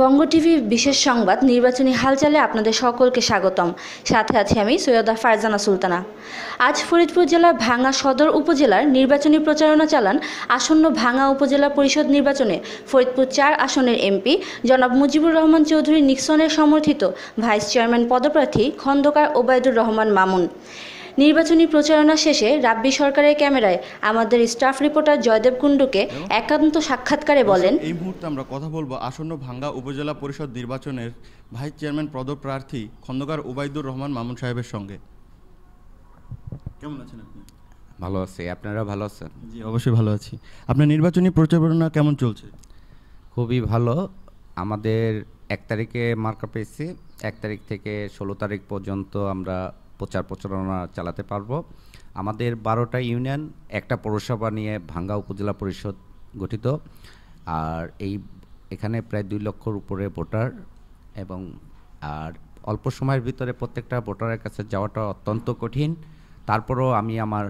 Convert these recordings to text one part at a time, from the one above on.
বঙ্গ TV বিশেষ সংবাদ নির্বাচনী হালচালে আপনাদের সকলকে স্বাগতম সাথে আছি আমি সৈয়দা ফারজানা সুলতানা আজ ফরিদপুর জেলার ভাঙা সদর উপজেলার নির্বাচনী প্রচারণা চালান আসন্ন ভাঙ্গা উপজেলা পরিষদ নির্বাচনে ফরিদপুর চার আসনের এমপি জনাব মুজিবুর রহমান চৌধুরী নিক্সনের সমর্থিত ভাইস চেয়ারম্যান পদপ্রার্থী খন্দকার ওবায়দুর রহমান মামুন নির্বাচনী প্রচারণা শেষে রাব্বি সরকারের ক্যামেরায় আমাদের স্টাফ রিপোর্টার জয়দেব কুণ্ডুকে একান্ত সাক্ষাৎকারে বলেন এই মুহূর্তে আমরা কথা বলবো আসন্ন ভাঙ্গা উপজেলা পরিষদ নির্বাচনের ভাইস চেয়ারম্যান পদপ্রার্থী খন্দকার ওবায়দুর রহমান মামুন সাহেবের সঙ্গে কেমন আছেন আপনি ভালো আছি আপনারা ভালো আছেন জি অবশ্যই ভালো আছি আপনার নির্বাচনী প্রচারণা কেমন চলছে খুবই ভালো আমাদের এক তারিখে মার্কা পেয়েছি এক তারিখ থেকে ষোলো তারিখ পর্যন্ত আমরা প্রচার প্রচারণা চালাতে পারব আমাদের বারোটা ইউনিয়ন একটা পৌরসভা নিয়ে ভাঙ্গা উপজেলা পরিষদ গঠিত আর এই এখানে প্রায় দুই লক্ষর উপরে ভোটার এবং আর অল্প সময়ের ভিতরে প্রত্যেকটা ভোটারের কাছে যাওয়াটা অত্যন্ত কঠিন তারপরও আমি আমার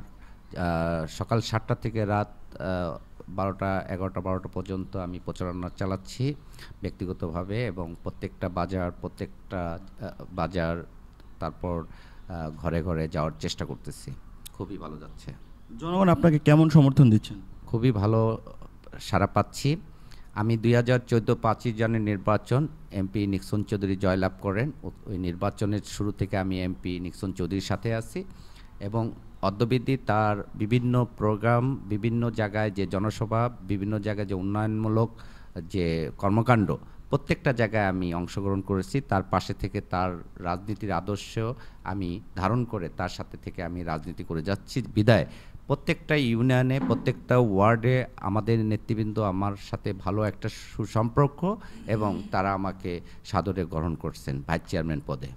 সকাল সাতটা থেকে রাত বারোটা এগারোটা বারোটা পর্যন্ত আমি প্রচারণা চালাচ্ছি ব্যক্তিগতভাবে এবং প্রত্যেকটা বাজার প্রত্যেকটা বাজার তারপর ঘরে ঘরে যাওয়ার চেষ্টা করতেছি খুবই ভালো যাচ্ছে জনগণ আপনাকে কেমন সমর্থন দিচ্ছেন খুবই ভালো সারা পাচ্ছি আমি দুই হাজার চোদ্দো পাঁচই জানের নির্বাচন এমপি নিক্সন চৌধুরী জয়লাভ করেন ওই নির্বাচনের শুরু থেকে আমি এমপি নিক্সন চৌধুরীর সাথে আছি এবং অদ্যবিদ্যি তার বিভিন্ন প্রোগ্রাম বিভিন্ন জায়গায় যে জনসভা বিভিন্ন জায়গায় যে উন্নয়নমূলক যে কর্মকাণ্ড প্রত্যেকটা জায়গায় আমি অংশগ্রহণ করেছি তার পাশে থেকে তার রাজনীতির আদর্শ আমি ধারণ করে তার সাথে থেকে আমি রাজনীতি করে যাচ্ছি বিদায় প্রত্যেকটা ইউনিয়নে প্রত্যেকটা ওয়ার্ডে আমাদের নেতৃবৃন্দ আমার সাথে ভালো একটা সুসম্পর্ক এবং তারা আমাকে সাদরে গ্রহণ করছেন ভাইস চেয়ারম্যান পদে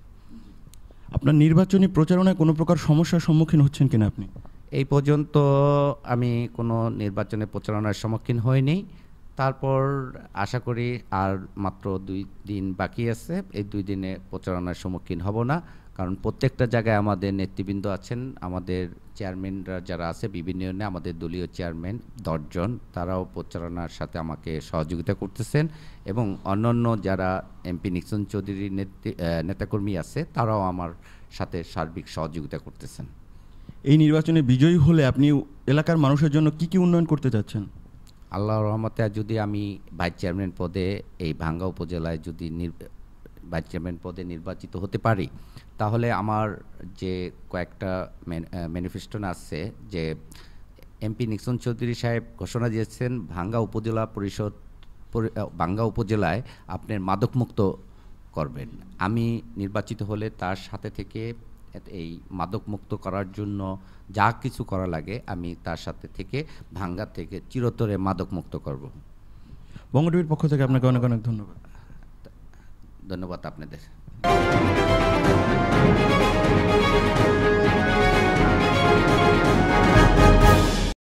আপনার নির্বাচনী প্রচারণায় কোনো প্রকার সমস্যার সম্মুখীন হচ্ছেন কিনা আপনি এই পর্যন্ত আমি কোনো নির্বাচনে প্রচারণার সম্মুখীন হইনি তারপর আশা করি আর মাত্র দুই দিন বাকি আছে এই দুই দিনে প্রচারণার সম্মুখীন হব না কারণ প্রত্যেকটা জায়গায় আমাদের নেতৃবৃন্দ আছেন আমাদের চেয়ারম্যানরা যারা আছে বিভিন্ন ইউনিয়নে আমাদের দলীয় চেয়ারম্যান দশজন তারাও প্রচারণার সাথে আমাকে সহযোগিতা করতেছেন এবং অন্যান্য যারা এমপি নিক্সন চৌধুরীর নেতাকর্মী আছে তারাও আমার সাথে সার্বিক সহযোগিতা করতেছেন এই নির্বাচনে বিজয়ী হলে আপনি এলাকার মানুষের জন্য কি কি উন্নয়ন করতে চাচ্ছেন আল্লাহ রহমতে যদি আমি ভাইস চেয়ারম্যান পদে এই ভাঙ্গা উপজেলায় যদি ভাইস চেয়ারম্যান পদে নির্বাচিত হতে পারি তাহলে আমার যে কয়েকটা ম্যানিফেস্টোন আছে যে এমপি নিক্সন চৌধুরী সাহেব ঘোষণা দিয়েছেন ভাঙ্গা উপজেলা পরিষদ ভাঙ্গা উপজেলায় আপনার মাদকমুক্ত করবেন আমি নির্বাচিত হলে তার সাথে থেকে এই মাদকমুক্ত করার জন্য যা কিছু করা লাগে আমি তার সাথে থেকে ভাঙ্গা থেকে চিরতরে মাদকমুক্ত করব বঙ্গটিভির পক্ষ থেকে আপনাকে অনেক অনেক ধন্যবাদ ধন্যবাদ আপনাদের